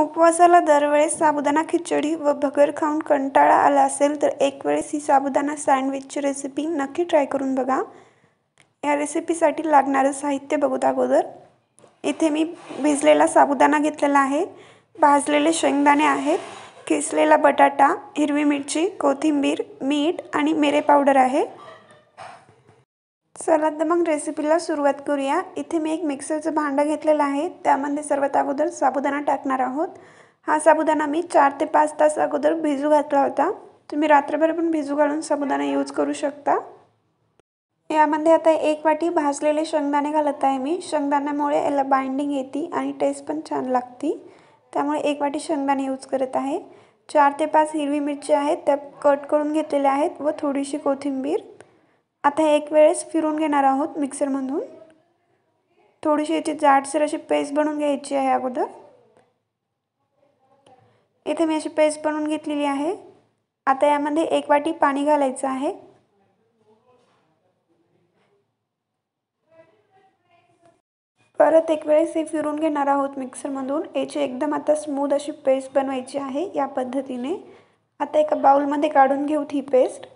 उपवासाला दरवेळेस साबुदाणा खिचडी व भगर खाऊन कंटाळा आला असेल तर एक वेळेस ही साबुदाणा सँडविचची रेसिपी नक्की ट्राय करून बघा या रेसिपीसाठी लागणारं साहित्य बघू अगोदर इथे मी भिजलेला साबुदाणा घेतलेला आहे भाजलेले शेंगदाणे आहेत किसलेला बटाटा हिरवी मिरची कोथिंबीर मीठ आणि मिरे पावडर आहे चला तर मग रेसिपीला सुरुवात करूया इथे मी एक मिक्सरचं भांडं घेतलेलं आहे त्यामध्ये सर्वात अगोदर साबुदाणा टाकणार आहोत हा साबुदाणा मी चार ते पाच तास अगोदर भिजू घातला होता तुम्ही रात्रभर पण भिजू घालून साबुदाणा यूज करू शकता यामध्ये आता एक वाटी भाजलेले शेंगदाणे घालत आहे मी शेंगदाण्यामुळे याला बाइंडिंग येते आणि टेस्ट पण छान लागते त्यामुळे एक वाटी शेंगदाणे यूज करत आहे चार ते पाच हिरवी मिरची आहेत त्या कट करून घेतलेल्या आहेत व थोडीशी कोथिंबीर आता एक वेळेस फिरून घेणार आहोत मिक्सरमधून थोडीशी याची जाडसर अशी पेस्ट बनवून घ्यायची आहे अगोदर इथे मी अशी पेस्ट बनवून घेतलेली आहे आता यामध्ये एक वाटी पाणी घालायचं आहे परत एक वेळेस हे फिरून घेणार आहोत मिक्सरमधून याची एकदम आता स्मूद अशी पेस्ट बनवायची आहे या पद्धतीने आता एका बाउलमध्ये काढून घेऊत ही पेस्ट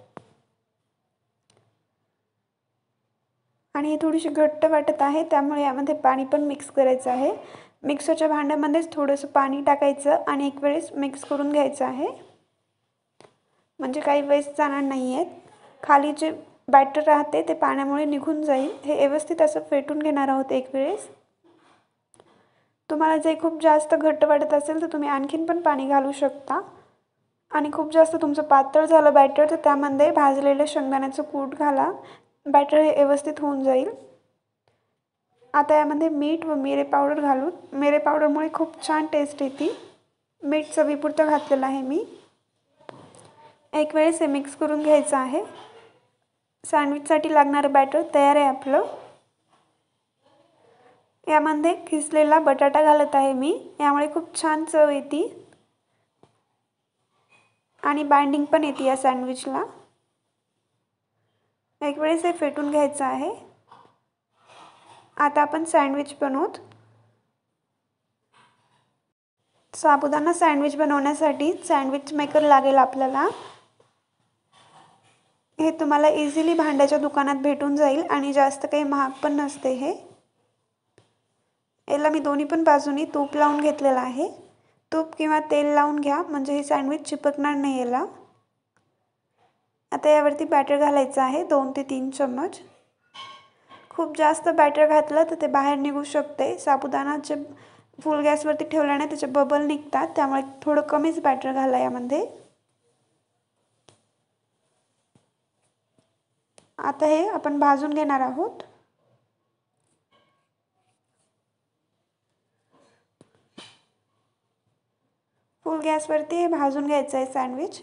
आणि हे थोडीशी घट्ट वाटत आहे त्यामुळे यामध्ये पाणी पण मिक्स करायचं आहे मिक्सरच्या भांड्यामध्येच थोडंसं पाणी टाकायचं आणि एक वेळेस मिक्स करून घ्यायचं आहे म्हणजे काही वेस्ट जाणार नाही आहेत खाली जे बॅटर राहते ते पाण्यामुळे निघून जाईल हे व्यवस्थित असं फेटून घेणार आहोत एक वेळेस तुम्हाला जे खूप जास्त घट्ट वाटत असेल तर तुम्ही आणखीन पण पाणी घालू शकता आणि खूप जास्त तुमचं पातळ झालं बॅटर तर त्यामध्ये भाजलेलं शेंगदाण्याचं कूट घाला बॅटर हे व्यवस्थित होऊन जाईल आता यामध्ये मीठ व मिरे पावडर घालून मिरे पावडरमुळे खूप छान टेस्ट येते मीठ चवीपुरतं घातलेलं आहे मी एक वेळेस हे मिक्स करून घ्यायचं आहे सँडविचसाठी लागणारं बॅटर तयार आहे आपलं यामध्ये किसलेला बटाटा घालत आहे मी यामुळे खूप छान चव येते आणि बाइंडिंग पण येते या सँडविचला एक वेळेस हे फेटून घ्यायचं आहे आता आपण सँडविच बनवूत साबुदाणा सँडविच बनवण्यासाठी सँडविच मेकर लागेल आपल्याला हे तुम्हाला इझिली भांड्याच्या दुकानात भेटून जाईल आणि जास्त काही महाग पण नसते हे याला मी दोन्ही पण बाजूनी तूप लावून घेतलेलं आहे तूप किंवा तेल लावून घ्या म्हणजे हे सँडविच चिपकणार नाही याला आता यावरती बॅटर घालायचं आहे दोन ते तीन चम्मच खूप जास्त बॅटर घातलं तर ते बाहेर निघू शकते साबुदाणा जे फुल गॅसवरती ठेवल्याने त्याचे बबल निघतात त्यामुळे थोडं कमीच बॅटर घाला यामध्ये आता हे आपण भाजून घेणार आहोत फुल गॅसवरती हे भाजून घ्यायचं आहे सँडविच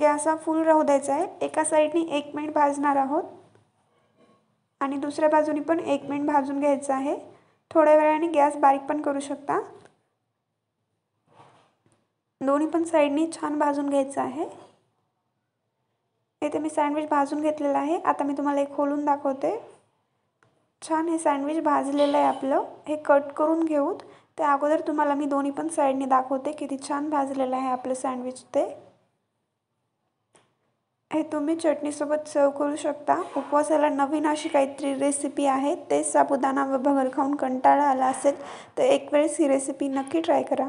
गॅस हा फुल राहू द्यायचा आहे एका साईडने एक मिनिट भाजणार आहोत आणि दुसऱ्या बाजूने पण एक मिनिट भाजून घ्यायचं आहे थोड्या वेळाने गॅस बारीक पण करू शकता दोन्ही पण साईडने छान भाजून घ्यायचं आहे इथे मी सँडविच भाजून घेतलेलं आहे आता मी तुम्हाला एक खोलून दाखवते छान हे सँडविच भाजलेलं आहे आपलं हे कट करून घेऊत त्या अगोदर तुम्हाला मी दोन्ही पण साईडने दाखवते किती छान भाजलेलं आहे आपलं सँडविच ते हे तुम्ही चटणीसोबत सर्व करू शकता उपवासाला नवीन अशी काहीतरी रेसिपी आहे तेच साबुदाणा व भगर खाऊन कंटाळा आला असेल तर एक वेळेस ही रेसिपी नक्की ट्राय करा